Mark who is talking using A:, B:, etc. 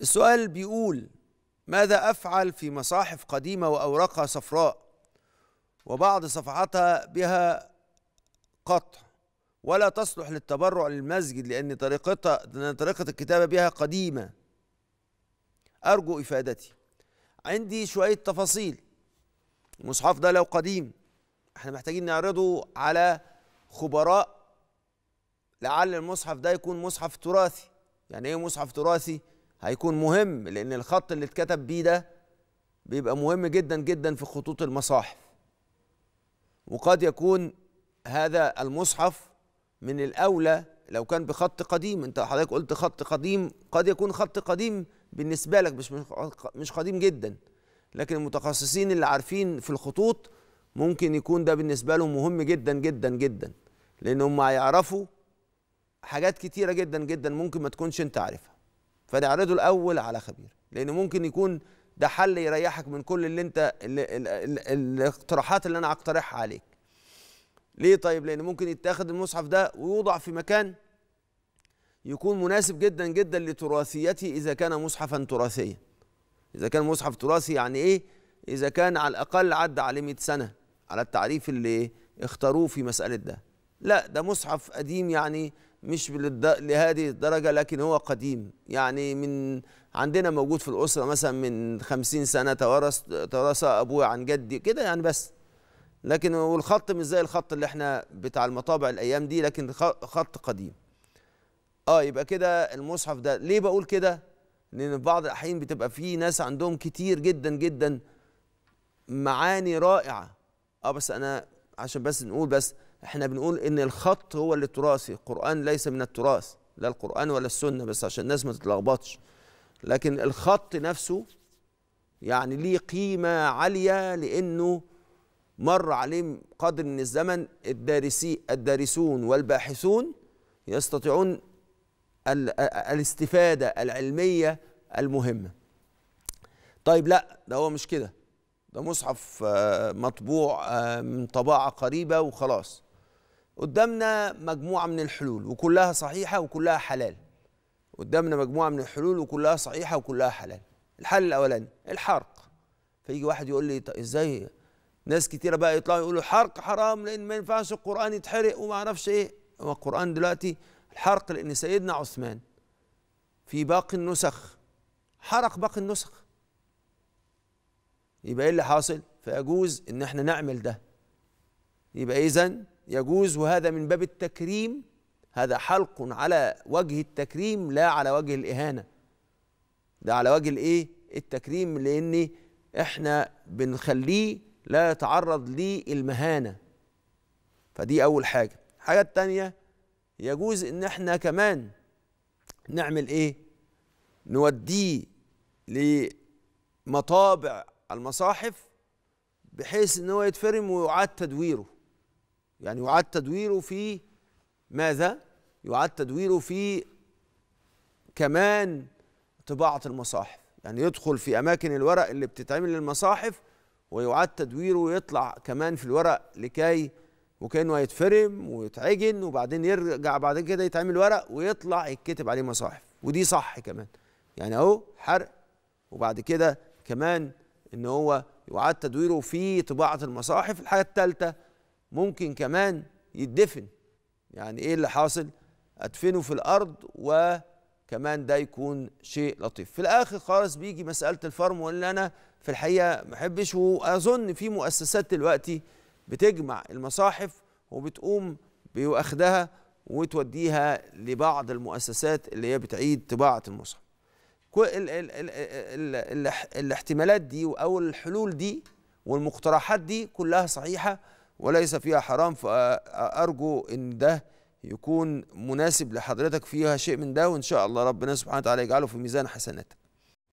A: السؤال بيقول ماذا أفعل في مصاحف قديمة وأوراقها صفراء وبعض صفحاتها بها قطع ولا تصلح للتبرع للمسجد لأن طريقتها لأن طريقة الكتابة بها قديمة أرجو إفادتي عندي شوية تفاصيل المصحف ده لو قديم احنا محتاجين نعرضه على خبراء لعل المصحف ده يكون مصحف تراثي يعني ايه مصحف تراثي هيكون مهم لأن الخط اللي اتكتب بيه ده بيبقى مهم جدا جدا في خطوط المصاحف وقد يكون هذا المصحف من الأولى لو كان بخط قديم أنت حضرتك قلت خط قديم قد يكون خط قديم بالنسبة لك مش مش قديم جدا لكن المتخصصين اللي عارفين في الخطوط ممكن يكون ده بالنسبة لهم مهم جدا جدا جدا لان هم هيعرفوا حاجات كتيرة جدا جدا ممكن ما تكونش أنت عارفها فنعرضه الاول على خبير لان ممكن يكون ده حل يريحك من كل اللي انت الاقتراحات اللي انا هقترحها عليك ليه طيب لان ممكن يتاخد المصحف ده ويوضع في مكان يكون مناسب جدا جدا لتراثيته اذا كان مصحفا تراثيا اذا كان مصحف تراثي يعني ايه اذا كان على الاقل عدى عليه 100 سنه على التعريف اللي اختاروه في مساله ده لا ده مصحف قديم يعني مش لهذه الدرجة لكن هو قديم يعني من عندنا موجود في الأسرة مثلا من خمسين سنة تورث تورثه أبوي عن جدي كده يعني بس لكن والخط مش زي الخط اللي احنا بتاع المطابع الأيام دي لكن خط قديم اه يبقى كده المصحف ده ليه بقول كده لأن في بعض الأحيان بتبقى في ناس عندهم كتير جدا جدا معاني رائعة اه بس أنا عشان بس نقول بس احنا بنقول ان الخط هو اللي تراثي القرآن ليس من التراث لا القرآن ولا السنة بس عشان الناس ما تتلخبطش لكن الخط نفسه يعني ليه قيمة عالية لأنه مر عليه قدر من الزمن الدارسي الدارسون والباحثون يستطيعون الاستفادة العلمية المهمة طيب لا ده هو مش كده ده مصحف آه، مطبوع آه، من طباعة قريبة وخلاص قدامنا مجموعة من الحلول وكلها صحيحة وكلها حلال قدامنا مجموعة من الحلول وكلها صحيحة وكلها حلال الحل الأولاني الحرق فيجي واحد يقول لي طيب إزاي ناس كتيرة بقى يطلعوا يقولوا حرق حرام لأن ما ينفعش القرآن يتحرق وما أعرفش إيه هو القرآن دلوقتي الحرق لأن سيدنا عثمان في باقي النسخ حرق باقي النسخ يبقى إيه اللي حاصل؟ فيجوز إن إحنا نعمل ده يبقى إذا يجوز وهذا من باب التكريم هذا حلق على وجه التكريم لا على وجه الإهانة ده على وجه الإيه؟ التكريم لأن إحنا بنخليه لا يتعرض للمهانة فدي أول حاجة الحاجة الثانيه يجوز إن إحنا كمان نعمل إيه؟ نوديه لمطابع المصاحف بحيث إن هو يتفرم ويعاد تدويره يعني يعاد تدويره في ماذا؟ يعاد تدويره في كمان طباعة المصاحف يعني يدخل في أماكن الورق اللي بتتعمل للمصاحف ويعاد تدويره ويطلع كمان في الورق لكي وكأنه هيتفرم ويتعجن وبعدين يرجع بعد كده يتعمل ورق ويطلع يتكتب عليه مصاحف ودي صح كمان يعني اهو حرق وبعد كده كمان ان هو يعاد تدويره في طباعة المصاحف الحاجة الثالثة ممكن كمان يدفن يعني ايه اللي حاصل ادفنه في الارض وكمان ده يكون شيء لطيف في الاخر خالص بيجي مساله الفرم واللي انا في الحقيقه ما واظن في مؤسسات دلوقتي بتجمع المصاحف وبتقوم بيؤخدها وتوديها لبعض المؤسسات اللي هي بتعيد طباعه المصحف الاحتمالات دي او الحلول دي والمقترحات دي كلها صحيحه وليس فيها حرام فأرجو إن ده يكون مناسب لحضرتك فيها شيء من ده وإن شاء الله ربنا سبحانه وتعالى يجعله في ميزان حسناتك